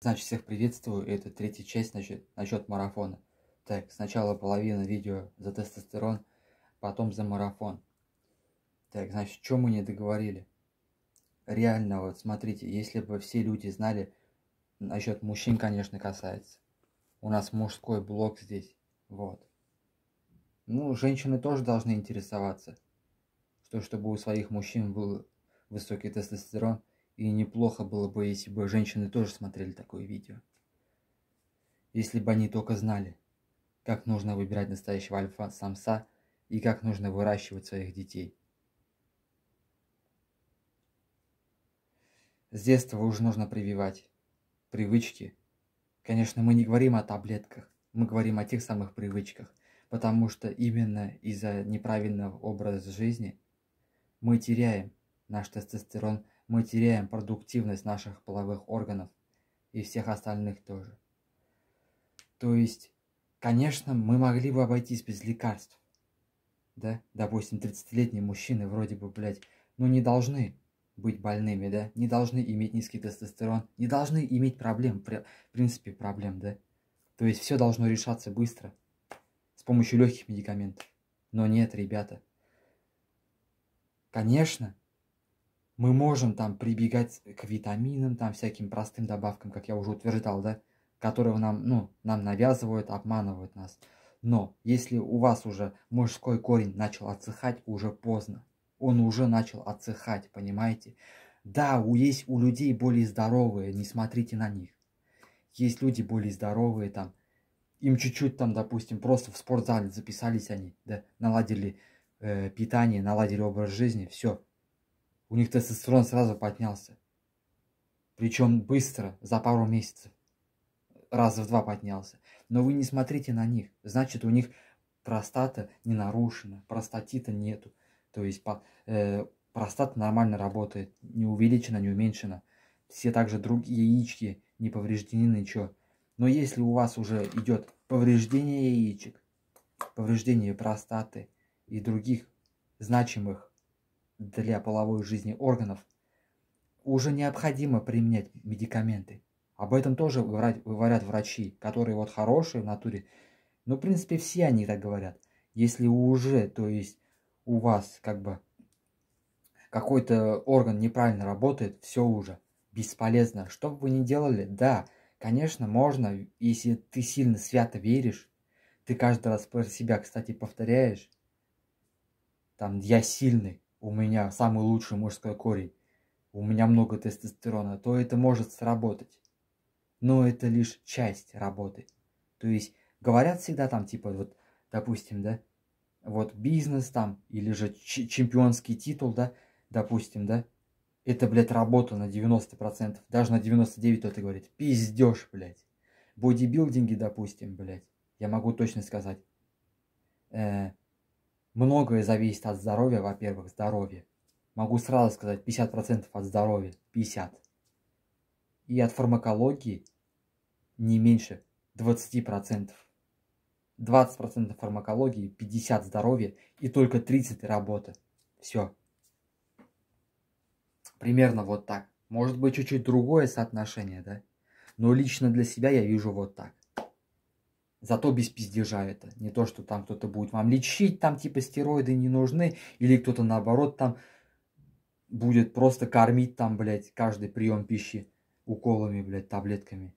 Значит, всех приветствую, это третья часть значит, насчет марафона. Так, сначала половина видео за тестостерон, потом за марафон. Так, значит, что мы не договорили? Реально, вот смотрите, если бы все люди знали, насчет мужчин, конечно, касается. У нас мужской блок здесь, вот. Ну, женщины тоже должны интересоваться, что чтобы у своих мужчин был высокий тестостерон – и неплохо было бы, если бы женщины тоже смотрели такое видео. Если бы они только знали, как нужно выбирать настоящего альфа самса и как нужно выращивать своих детей. С детства уже нужно прививать привычки. Конечно, мы не говорим о таблетках, мы говорим о тех самых привычках, потому что именно из-за неправильного образа жизни мы теряем наш тестостерон – мы теряем продуктивность наших половых органов и всех остальных тоже. То есть, конечно, мы могли бы обойтись без лекарств. Да, допустим, 30-летние мужчины вроде бы, блядь, ну не должны быть больными, да, не должны иметь низкий тестостерон, не должны иметь проблем, в принципе, проблем, да. То есть все должно решаться быстро, с помощью легких медикаментов. Но нет, ребята. Конечно, мы можем там прибегать к витаминам, там всяким простым добавкам, как я уже утверждал, да, которые нам, ну, нам навязывают, обманывают нас. Но если у вас уже мужской корень начал отсыхать, уже поздно. Он уже начал отсыхать, понимаете? Да, у, есть у людей более здоровые, не смотрите на них. Есть люди более здоровые, там, им чуть-чуть там, допустим, просто в спортзале записались они, да, наладили э, питание, наладили образ жизни, все, у них тестостерон сразу поднялся. Причем быстро, за пару месяцев. Раза в два поднялся. Но вы не смотрите на них. Значит, у них простата не нарушена, простатита нету. То есть э, простата нормально работает, не увеличена, не уменьшена. Все также другие яички не повреждены, ничего. Но если у вас уже идет повреждение яичек, повреждение простаты и других значимых для половой жизни органов, уже необходимо применять медикаменты. Об этом тоже говорят врачи, которые вот хорошие в натуре. Ну, в принципе, все они так говорят. Если уже, то есть у вас как бы какой-то орган неправильно работает, все уже бесполезно. Что бы вы ни делали, да, конечно, можно, если ты сильно свято веришь, ты каждый раз про себя, кстати, повторяешь, там, я сильный, у меня самый лучший мужской корень, у меня много тестостерона, то это может сработать. Но это лишь часть работы. То есть говорят всегда там, типа, вот, допустим, да, вот бизнес там, или же чемпионский титул, да, допустим, да, это, блядь, работа на 90%, даже на 99% кто-то говорит, пиздешь, блядь. Бодибилдинги, допустим, блядь, я могу точно сказать, э, Многое зависит от здоровья, во-первых, здоровье. Могу сразу сказать, 50% от здоровья, 50. И от фармакологии не меньше 20%. 20% фармакологии, 50% здоровья и только 30% работы. Все. Примерно вот так. Может быть чуть-чуть другое соотношение, да? Но лично для себя я вижу вот так. Зато без пиздежа это. Не то, что там кто-то будет вам лечить, там типа стероиды не нужны, или кто-то наоборот там будет просто кормить там, блядь, каждый прием пищи уколами, блядь, таблетками.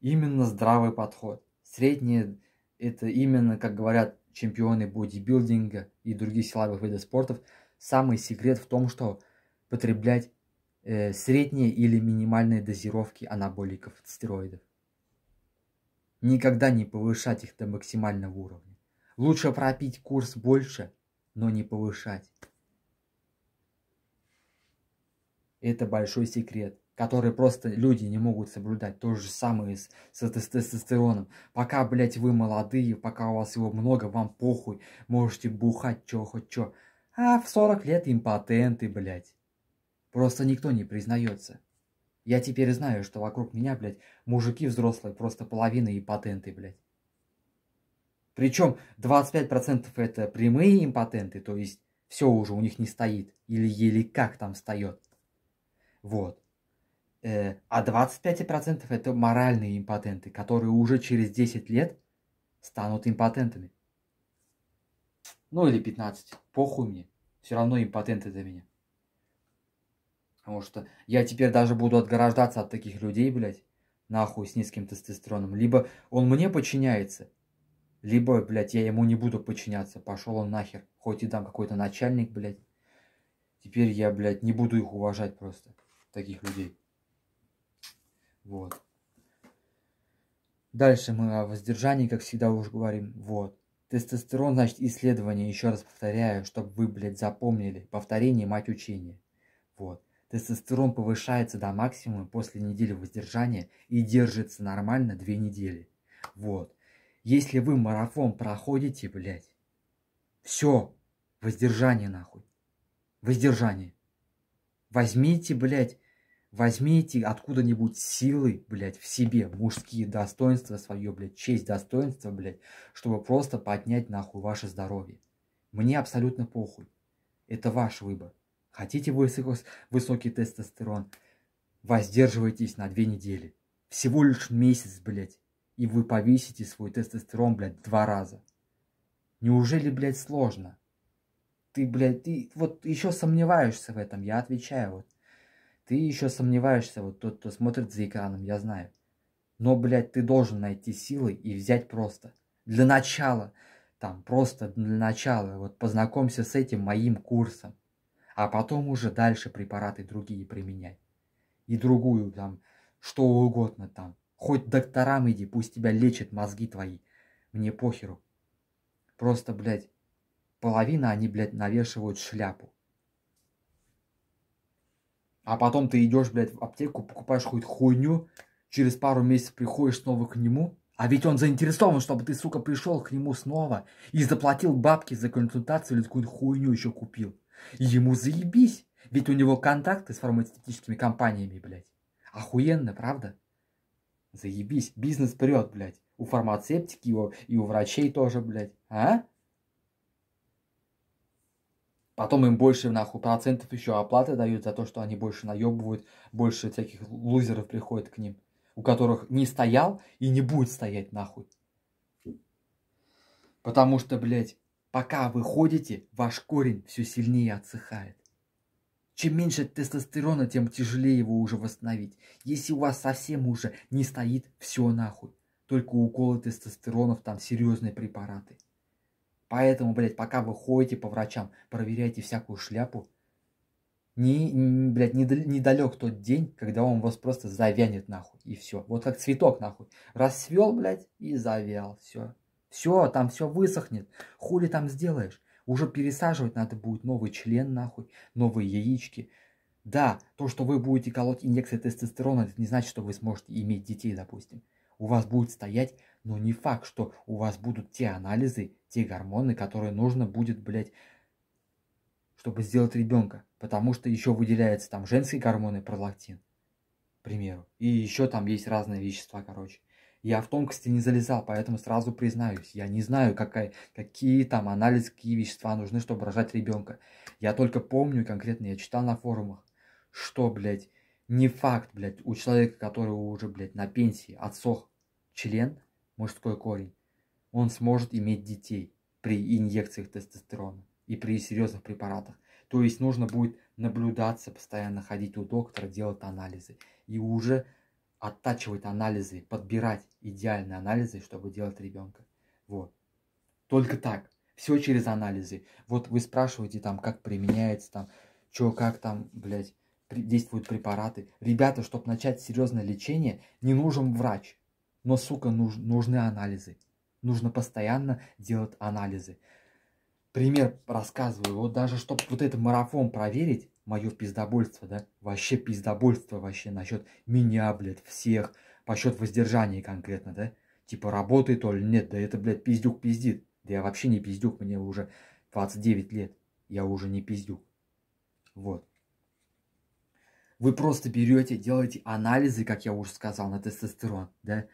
Именно здравый подход. Среднее, это именно, как говорят чемпионы бодибилдинга и других силовых видов спортов, самый секрет в том, что потреблять э, средние или минимальные дозировки анаболиков, стероидов никогда не повышать их до максимального уровня. Лучше пропить курс больше, но не повышать. Это большой секрет, который просто люди не могут соблюдать. То же самое с, с тестостероном. Пока, блядь, вы молодые, пока у вас его много, вам похуй. Можете бухать чё хоть чё. А в 40 лет импотенты, блядь. Просто никто не признается. Я теперь знаю, что вокруг меня, блядь, мужики взрослые, просто половина импотенты, блядь. Причем 25% это прямые импотенты, то есть все уже у них не стоит. Или еле как там встает. Вот. Э, а 25% это моральные импотенты, которые уже через 10 лет станут импотентами. Ну или 15. Похуй мне. Все равно импотенты для меня. Потому что я теперь даже буду отгораждаться от таких людей, блядь, нахуй с низким тестостероном. Либо он мне подчиняется, либо, блядь, я ему не буду подчиняться. Пошел он нахер. Хоть и там какой-то начальник, блядь. Теперь я, блядь, не буду их уважать просто. Таких людей. Вот. Дальше мы о воздержании, как всегда, уже говорим. Вот. Тестостерон, значит, исследование, еще раз повторяю, чтобы вы, блядь, запомнили. Повторение, мать учения. Вот. Тестостерон повышается до максимума после недели воздержания и держится нормально две недели. Вот. Если вы марафон проходите, блядь, все, воздержание нахуй. Воздержание. Возьмите, блядь, возьмите откуда-нибудь силы, блядь, в себе, мужские достоинства свое, блядь, честь, достоинства, блядь, чтобы просто поднять нахуй ваше здоровье. Мне абсолютно похуй. Это ваш выбор. Хотите высокий тестостерон? Воздерживайтесь на две недели. Всего лишь месяц, блядь. И вы повесите свой тестостерон, блядь, два раза. Неужели, блядь, сложно? Ты, блядь, ты вот еще сомневаешься в этом, я отвечаю, вот. Ты еще сомневаешься, вот тот, кто смотрит за экраном, я знаю. Но, блядь, ты должен найти силы и взять просто. Для начала, там, просто для начала, вот познакомься с этим моим курсом а потом уже дальше препараты другие применять. И другую там, что угодно там. Хоть докторам иди, пусть тебя лечат мозги твои. Мне похеру. Просто, блядь, половина они, блядь, навешивают шляпу. А потом ты идешь, блядь, в аптеку, покупаешь хоть хуйню, через пару месяцев приходишь снова к нему, а ведь он заинтересован, чтобы ты, сука, пришел к нему снова и заплатил бабки за консультацию или какую-то хуйню еще купил. Ему заебись, ведь у него контакты с фармацевтическими компаниями, блядь. Охуенно, правда? Заебись, бизнес прет, блядь. У фармацевтики его и у врачей тоже, блядь. А? Потом им больше, нахуй, процентов еще оплаты дают за то, что они больше наебывают, больше всяких лузеров приходит к ним, у которых не стоял и не будет стоять, нахуй. Потому что, блядь, Пока вы ходите, ваш корень все сильнее отсыхает. Чем меньше тестостерона, тем тяжелее его уже восстановить. Если у вас совсем уже не стоит, все нахуй. Только уколы тестостеронов там серьезные препараты. Поэтому, блядь, пока вы ходите по врачам, проверяйте всякую шляпу. Не, не блядь, недалек тот день, когда он вас просто завянет нахуй. И все. Вот как цветок нахуй. Расцвел, блядь, и завял. Все. Все, там все высохнет. Хули там сделаешь? Уже пересаживать надо будет новый член, нахуй, новые яички. Да, то, что вы будете колоть инъекции тестостерона, это не значит, что вы сможете иметь детей, допустим. У вас будет стоять, но не факт, что у вас будут те анализы, те гормоны, которые нужно будет, блядь, чтобы сделать ребенка. Потому что еще выделяются там женские гормоны, пролактин, к примеру. И еще там есть разные вещества, короче. Я в тонкости не залезал, поэтому сразу признаюсь, я не знаю, какая, какие там анализы, какие вещества нужны, чтобы рожать ребенка. Я только помню конкретно, я читал на форумах, что, блядь, не факт, блядь, у человека, который уже, блядь, на пенсии отсох член, мужской корень, он сможет иметь детей при инъекциях тестостерона и при серьезных препаратах. То есть нужно будет наблюдаться, постоянно ходить у доктора, делать анализы. И уже оттачивать анализы, подбирать идеальные анализы, чтобы делать ребенка. Вот. Только так. Все через анализы. Вот вы спрашиваете там, как применяется там, что, как там, блядь, действуют препараты. Ребята, чтобы начать серьезное лечение, не нужен врач. Но, сука, нуж, нужны анализы. Нужно постоянно делать анализы. Пример рассказываю. Вот даже, чтобы вот этот марафон проверить, мое пиздобольство, да, вообще пиздобольство вообще насчет меня, блядь, всех, по воздержания конкретно, да, типа работает то ли нет, да это, блядь, пиздюк пиздит, да я вообще не пиздюк, мне уже 29 лет, я уже не пиздюк, вот. Вы просто берете, делаете анализы, как я уже сказал, на тестостерон, да,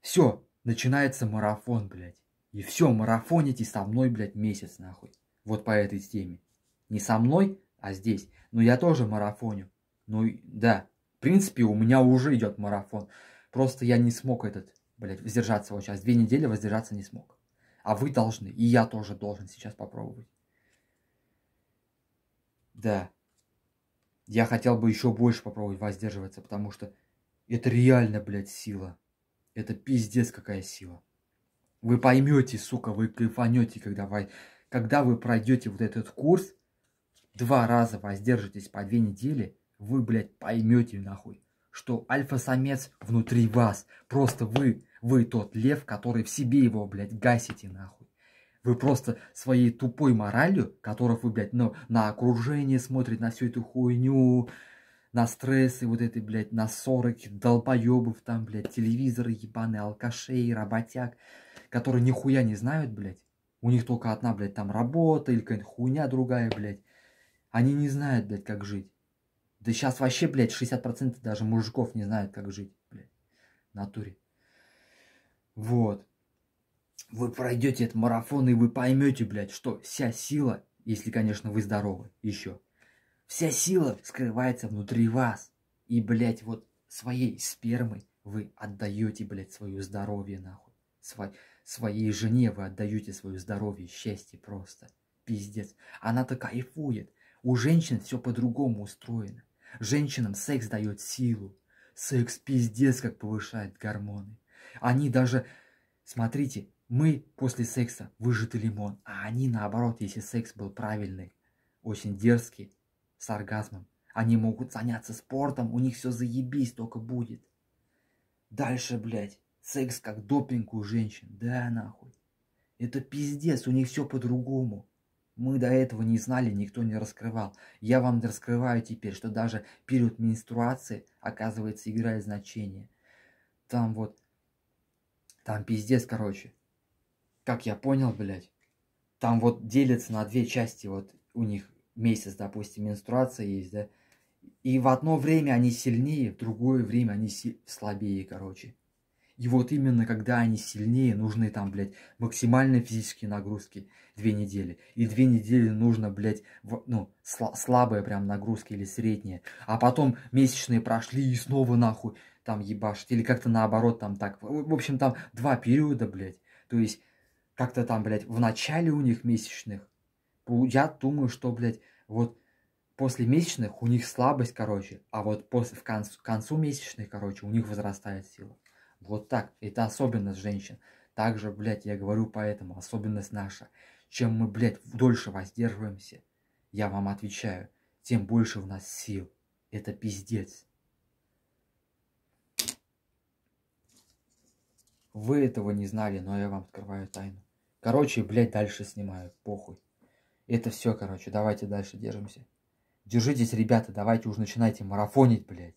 все, начинается марафон, блядь, и все, марафоните со мной, блядь, месяц, нахуй, вот по этой теме, не со мной, а здесь. Но ну, я тоже марафоню. Ну, да. В принципе, у меня уже идет марафон. Просто я не смог этот, блядь, воздержаться вот сейчас. Две недели воздержаться не смог. А вы должны, и я тоже должен сейчас попробовать. Да. Я хотел бы еще больше попробовать воздерживаться, потому что это реально, блядь, сила. Это пиздец какая сила. Вы поймете, сука, вы кайфанете, когда вы, когда вы пройдете вот этот курс, два раза воздержитесь по две недели, вы, блядь, поймете нахуй, что альфа-самец внутри вас. Просто вы, вы тот лев, который в себе его, блядь, гасите нахуй. Вы просто своей тупой моралью, которую вы, блядь, ну, на окружение смотрит, на всю эту хуйню, на стрессы вот этой, блядь, на сороки, долбоебов там, блядь, телевизоры ебаные, алкашей, работяг, которые нихуя не знают, блядь. У них только одна, блядь, там работа или какая то хуйня другая, блядь. Они не знают, блядь, как жить. Да сейчас вообще, блядь, 60% даже мужиков не знают, как жить, блядь, в натуре. Вот. Вы пройдете этот марафон, и вы поймете, блядь, что вся сила, если, конечно, вы здоровы еще, вся сила скрывается внутри вас. И, блядь, вот своей спермой вы отдаете, блядь, свое здоровье, нахуй. Сво... Своей жене вы отдаете свое здоровье, счастье просто. Пиздец. Она-то кайфует. У женщин все по-другому устроено. Женщинам секс дает силу. Секс пиздец как повышает гормоны. Они даже... Смотрите, мы после секса выжатый лимон, а они наоборот, если секс был правильный, очень дерзкий, с оргазмом, они могут заняться спортом, у них все заебись только будет. Дальше, блядь, секс как допинг у женщин, да нахуй. Это пиздец, у них все по-другому. Мы до этого не знали, никто не раскрывал. Я вам раскрываю теперь, что даже период менструации, оказывается, играет значение. Там вот... Там пиздец, короче. Как я понял, блядь. Там вот делится на две части, вот у них месяц, допустим, менструация есть, да. И в одно время они сильнее, в другое время они слабее, короче. И вот именно когда они сильнее, нужны там, блядь, максимальные физические нагрузки две недели. И две недели нужно, блядь, в, ну, сл слабые прям нагрузки или средние. А потом месячные прошли и снова нахуй там ебашить. Или как-то наоборот там так. В, общем, там два периода, блядь. То есть как-то там, блядь, в начале у них месячных. Я думаю, что, блядь, вот после месячных у них слабость, короче. А вот после, в концу, к концу месячных, короче, у них возрастает сила. Вот так. Это особенность женщин. Также, блядь, я говорю поэтому, особенность наша. Чем мы, блядь, дольше воздерживаемся, я вам отвечаю, тем больше в нас сил. Это пиздец. Вы этого не знали, но я вам открываю тайну. Короче, блядь, дальше снимаю, похуй. Это все, короче, давайте дальше держимся. Держитесь, ребята, давайте уже начинайте марафонить, блядь.